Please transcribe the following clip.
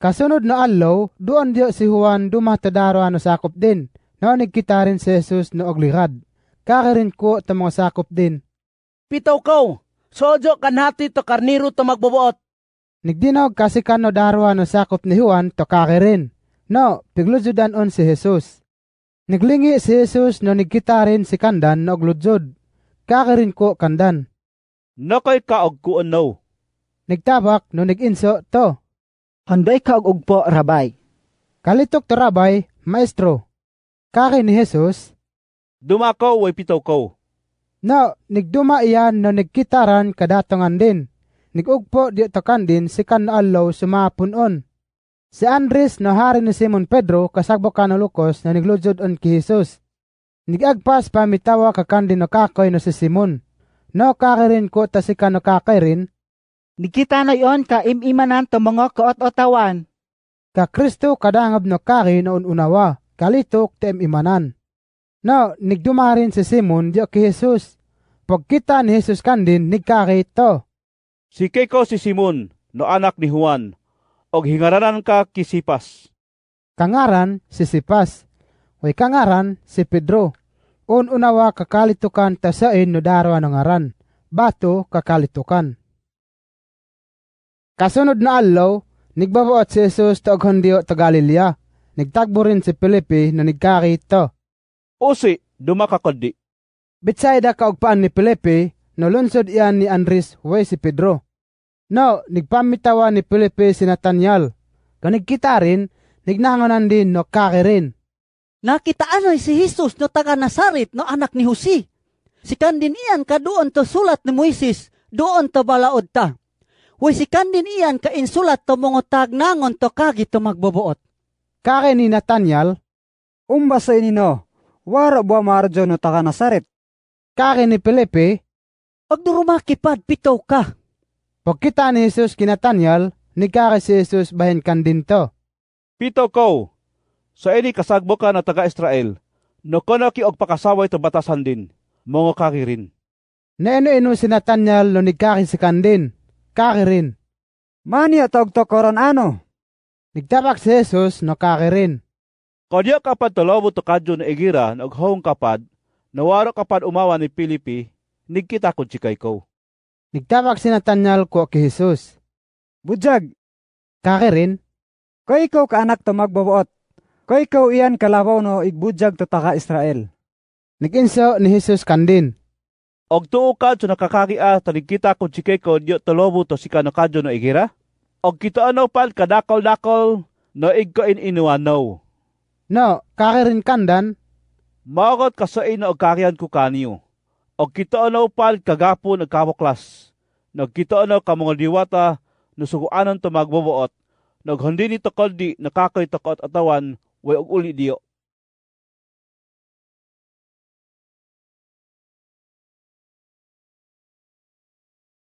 Kasunod na alaw, doon diyo si Juan dumatadaro ano sakop din, no nagkita rin si Jesus no oglirad. Kakarin ko ta mga sakop din. Pitaw ko, sojo kanhati to karniro to magbubuot. Nigdinog kasi kano daro ano sakop ni Juan to kakarin. No, piglujudan on si Jesus. Niglingi si Jesus no nigkita rin si kandan no ogludsod. Kakarin ko kandan. Nakoy kaog ko no. Nigtabak no niginso to Handay ka og po, Rabay? Kalitok ta, Rabay, Maestro. Kaki ni Jesus. ko, way pito ko. No, nigduma iyan no nagkitaran kadatangan din. Nigugpo di takan din si kanalaw sumapunon. Si Andres no hari ni Simon Pedro kasagbo ka no Lucas na nigludyod on ki Jesus. Nigagpas pamitawa ka kan din no kakoy no si Simon. No kakirin ko ta si kano kakirin Nikita na yon ka imimanan to mga kaot-otawan. Ka Kristo kadangab no kari noon unawa, kalitok te imimanan. No, nigdumarin si Simon di ki Jesus. Pagkita ni Jesus kandin, nigkari to. Sikay ko si Simon, no anak ni Juan, og hingaranan ka kisipas. Kangaran si Sipas, way kangaran si Pedro. Un unawa kakalitukan ta sain no daro ng aran, bato kakalitukan Kasunod na adlaw, nigbabaot si Jesus taoghon diyo ta Galilea. Nagtagbo rin si Pilipi na nagkakita. Usi, dumakakadi. Bitsayda kaugpaan ni Pilipi, nolunsod iyan ni Andres way si Pedro. No, nigpamitawa ni Pilipi si Nathaniel. Kung nagkita rin, nignahangonan din no kaki rin. Nakitaan ay si Jesus no taga Nazaret no anak ni Jose. Si kandin iyan kaduon to sulat ni Moises, doon to balaod ta si din iyan ka insulat to mungutag nangon to kagi to magbubuot. Kake ni Nathaniel, umbasa inino, waro buwa marjo no taka nasarit. Kake ni Felipe, Agdurumakipad pitaw ka. Pagkita ni Jesus kina Nathaniel, ni kake si Jesus bahin kan din to. Pitaw ko, sa so, ini kasagbo ka na taga Israel, no kono og pakasaway to batasan din, mongo kaki rin. Naino-ino si Nathaniel no ni kake si kan din kakirin. Mani atog tokoron ano? Nagtabak si Jesus no kakirin. Kadya kapad talawo to kadyo na igira naghong kapad, nawaro kapad umawa ni Pilipi, nigkita ko chikay ko. Nagtabak si Nathaniel ko kay Jesus. Bujag! Kakirin? Ko ikaw ka anak to magbabuot. Ko ikaw iyan kalabaw no igbujag to taka Israel. Naginsaw ni Jesus kandin. Og tuo kadyo nakakagia taligkita kung si Keiko niyo talobo to si kano kadyo no igira. Og kita ano pal kadakol-dakol no igko in inuano. No, kakirin kandan. Magot kasain na og ko kaniyo. Og kita ano pal kagapo nagkawaklas. Nagkita ano ka mga diwata no suguanon to magbubuot. Naghundi ni takoldi nakakoy takot atawan way og uli diyo.